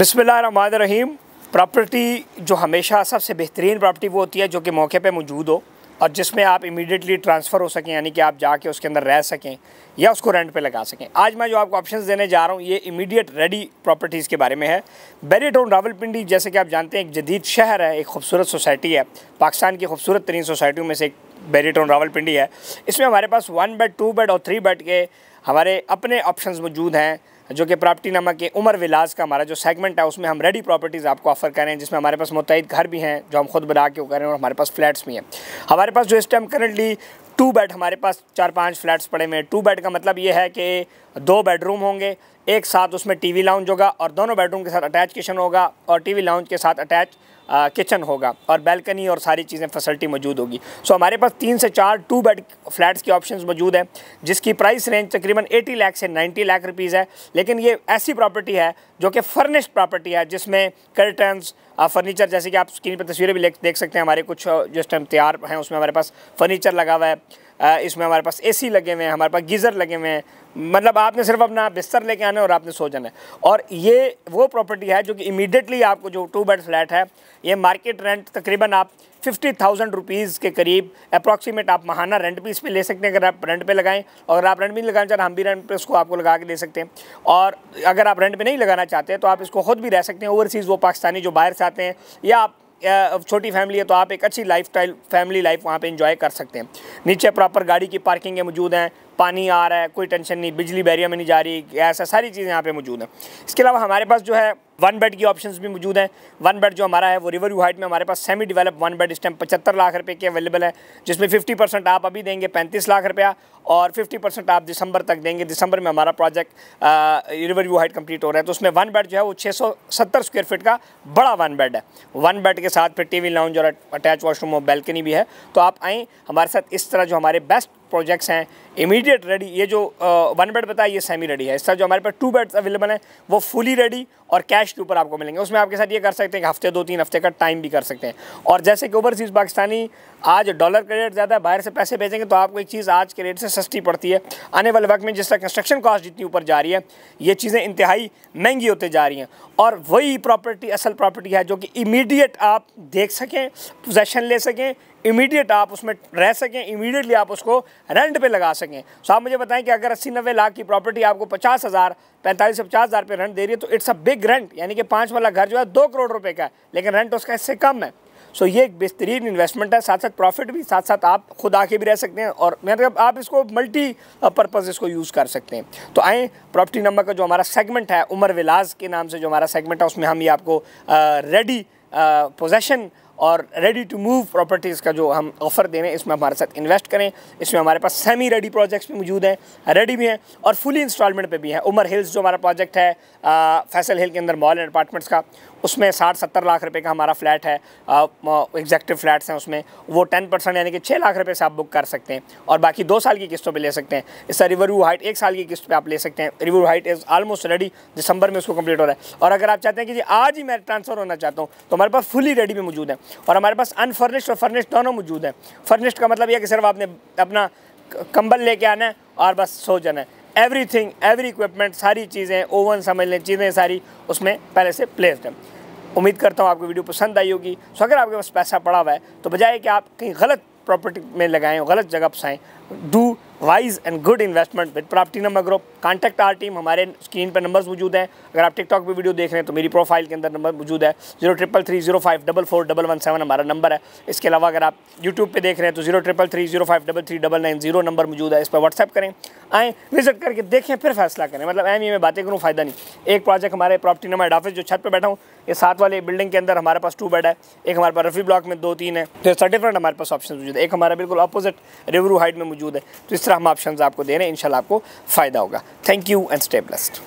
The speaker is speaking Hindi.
रहीम प्रॉपर्टी जो हमेशा सबसे बेहतरीन प्रॉपर्टी वो होती है जो कि मौके पे मौजूद हो और जिसमें आप इमीडिएटली ट्रांसफ़र हो सकें यानी कि आप जाके उसके अंदर रह सकें या उसको रेंट पे लगा सकें आज मैं जो आपको ऑप्शंस देने जा रहा हूँ ये इमीडिएट रेडी प्रॉपर्टीज़ के बारे में है बेरीटाउन रावलपिंडी जैसे कि आप जानते हैं एक जदीद शहर है एक खूबसूरत सोसाइटी है पाकिस्तान की खूबसूरत तरीन सोसाइटियों में से एक बेरीटाउन रावलपिंडी है इसमें हमारे पास वन बेड टू बेड और थ्री बेड के हमारे अपने ऑप्शन मौजूद हैं जो कि प्रॉपर्टी नामक के उमर विलास का हमारा जो सेगमेंट है उसमें हम रेडी प्रॉपर्टीज़ आपको ऑफर कर रहे हैं जिसमें हमारे पास मुतहद घर भी हैं जो हम खुद बना के कर रहे हैं और हमारे पास फ्लैट्स भी हैं हमारे पास जो इस टाइम करंटली टू बेड हमारे पास चार पांच फ्लैट्स पड़े हुए हैं टू बेड का मतलब ये है कि दो बेडरूम होंगे एक साथ उसमें वी लाउंज होगा और दोनों बेडरूम के साथ अटैच किचन होगा और वी लाउंज के साथ अटैच किचन होगा और बैल्कनी और सारी चीज़ें फैसिलिटी मौजूद होगी सो हमारे पास तीन से चार टू बेड फ्लैट्स के ऑप्शन मौजूद हैं जिसकी प्राइस रेंज तकरीबन 80 लाख से 90 लाख रुपीज़ है लेकिन ये ऐसी प्रॉपर्टी है जो कि फर्निश्ड प्रॉपर्टी है जिसमें कर्टन्स फर्नीचर जैसे कि आप स्क्रीन पर तस्वीरें भी देख सकते हैं हमारे कुछ जो इस टाइम तैयार हैं उसमें हमारे पास फर्नीचर लगा हुआ है इसमें हमारे पास एसी लगे हुए हैं हमारे पास गीज़र लगे हुए हैं मतलब आपने सिर्फ अपना बिस्तर लेके आना है और आपने सो जाना है और ये वो प्रॉपर्टी है जो कि इमीडिएटली आपको जो टू बेड फ्लैट है ये मार्केट रेंट तकरीबन आप फिफ्टी थाउजेंड रुपीज़ के करीब अप्रॉक्सीमेट आप महाना रेंट भी इस पर ले सकते हैं अगर आप रेंट पे लगाएं और अगर आप रेंट भी नहीं लगाना चाहते हम भी रेंट पे इसको आपको लगा के दे सकते हैं और अगर आप रेंट पे नहीं लगाना चाहते तो आप इसको खुद भी रह सकते हैं ओवरसीज़ वो पाकिस्तानी जो बाहर से आते हैं या आप छोटी फैमिली है तो आप एक अच्छी लाइफ स्टाइल फैमिली लाइफ वहाँ पे इंजॉय कर सकते हैं नीचे प्रॉपर गाड़ी की पार्किंग मौजूद हैं पानी आ रहा है कोई टेंशन नहीं बिजली बैरियर में नहीं जा रही गैस है सारी चीज़ें यहाँ पे मौजूद हैं इसके अलावा हमारे पास जो है वन बेड की ऑप्शन भी मौजूद हैं वन बेड जो हमारा है वो रिवर यू हाइट में हमारे पास सेमी डेवलप वन बेड इस टाइम पचहत्तर लाख रुपये की अवेलेबल है जिसमें फिफ्टी परसेंट आप अभी देंगे पैंतीस लाख रुपया और फिफ्टी परसेंट आप दिसंबर तक देंगे दिसंबर में हमारा project river view height complete हो रहा है तो उसमें वन बेड जो है वो छः सौ सत्तर स्क्वायर फीट का बड़ा वन बेड है वन बेड के साथ फिर वी लाउंज और अटैच वाशरूम और बैल्कनी भी है तो आप आएँ हमारे साथ इस तरह जो हमारे बेस्ट प्रोजेक्ट्स हैं इमीडिएट रेडी ये जो वन बेड बताया ये सेमी रेडी है इस तरह जो हमारे पास टू बेड्स अवेलेबल हैं वो फुली रेडी और कैश कैश के ऊपर आपको मिलेंगे उसमें आपके साथ ये कर सकते हैं कि हफ्ते दो तीन हफ्ते का टाइम भी कर सकते हैं और जैसे कि ओवरसीज़ पाकिस्तानी आज डॉलर का रेट ज़्यादा है बाहर से पैसे भेजेंगे तो आपको एक चीज़ आज के रेट से सस्ती पड़ती है आने वाले वक्त में जिस तरह कंस्ट्रक्शन कास्ट जितनी ऊपर जा रही है ये चीज़ें इंतहाई महंगी होती जा रही हैं और वही प्रॉपर्टी असल प्रॉपर्टी है जो कि इमीडिएट आप देख सकें पोजेशन ले सकें इमीडिएट आप उसमें रह सकें इमीडिएटली आप उसको रेंट पे लगा सकें सो आप मुझे बताएं कि अगर अस्सी नब्बे लाख की प्रॉपर्टी आपको पचास हज़ार पैंतालीस से पचास हज़ार रुपये रेंट दे रही है तो इट्स अ बिग रेंट यानी कि पाँच वाला घर जो है दो करोड़ रुपये का है लेकिन रेंट उसका इससे कम है सो so, ये एक बेहतरीन इन्वेस्टमेंट है साथ साथ प्रॉफिट भी साथ साथ आप खुद आके भी रह सकते हैं और मतलब आप इसको मल्टी पर्पज़ uh, इसको यूज़ कर सकते हैं तो आए प्रॉपर्टी नंबर का जो हमारा सेगमेंट है उमर विलास के नाम से जो हमारा सेगमेंट है उसमें हम ये आपको रेडी uh, पोजेशन और रेडी टू मूव प्रॉपर्टीज़ का जो हम ऑफ़र दे रहे हैं इसमें हमारे साथ इन्वेस्ट करें इसमें हमारे पास सेमी रेडी प्रोजेक्ट्स भी मौजूद हैं रेडी भी हैं और फुली इंस्टॉलमेंट पे भी हैं उमर हिल्स जो हमारा प्रोजेक्ट है आ, फैसल हिल के अंदर मॉल एंड अपार्टमेंट्स का उसमें साठ सत्तर लाख रुपए का हमारा फ्लैट है एग्जैक्टिव फ्लैट्स हैं उसमें वो टेन परसेंट यानी कि छः लाख रुपए से आप बुक कर सकते हैं और बाकी दो साल की किस्तों पे ले सकते हैं इस रिवर व्यू हाइट एक साल की किस्त पे आप ले सकते हैं river view height is almost ready दिसंबर में उसको कम्प्लीट हो रहा है और अगर आप चाहते हैं कि जी आज ही मैं ट्रांसफ़र होना चाहता हूँ तो हमारे पास फुली रेडी में मौजूद है और हमारे पास अनफर्निश्ड और फर्निश्ड दोनों मौजूद हैं फर्निश्ड का मतलब यह कि सिर्फ आपने अपना कंबल लेके आना है और बस सो जाना है एवरीथिंग एवरी इक्विपमेंट सारी चीज़ें ओवन समझ लें चीज़ें सारी उसमें पहले से प्लेस्ड हैं उम्मीद करता हूँ आपको वीडियो पसंद आई होगी सो अगर आपके पास पैसा पड़ा हुआ है तो बजाय कि आप कहीं गलत प्रॉपर्टी में लगाएं गलत जगह पसाएँ do wise and good investment with property number group contact our team हमारे स्क्रीन पर नंबर्स मौजूद हैं अगर आप टिकटॉक पे वीडियो देख रहे हैं तो मेरी प्रोफाइल के अंदर नंबर मौजूद है zero triple three zero five double four double one seven हमारा नंबर है इसके अलावा अगर आप यूट्यूब पे देख रहे हैं तो zero triple three zero five double three double nine zero number मौजूद है इस पर व्हाट्सएप करें आएँ विजिट करके देखें फिर फैसला करें मतलब एम में बातें करूँ फ़ायदा नहीं एक प्रोजेक्ट हमारे प्रॉपर्टी नंबर हेड ऑफिस जो छत पर बैठा हूँ ये साथ वाले बिल्डिंग के अंदर हमारे पास टू बेड है एक हमारे पास रफ़ी ब्लॉक में दो तीन है तो सर डिफरेंट हमारे पास ऑप्शन मौजूद है एक हमारा बिल्कुल अपोजिट रिवरू हाइट में मौजूद है तो इस तरह हम ऑप्शन आपको दे रहे हैं इन आपको फ़ायदा होगा thank you and stay blessed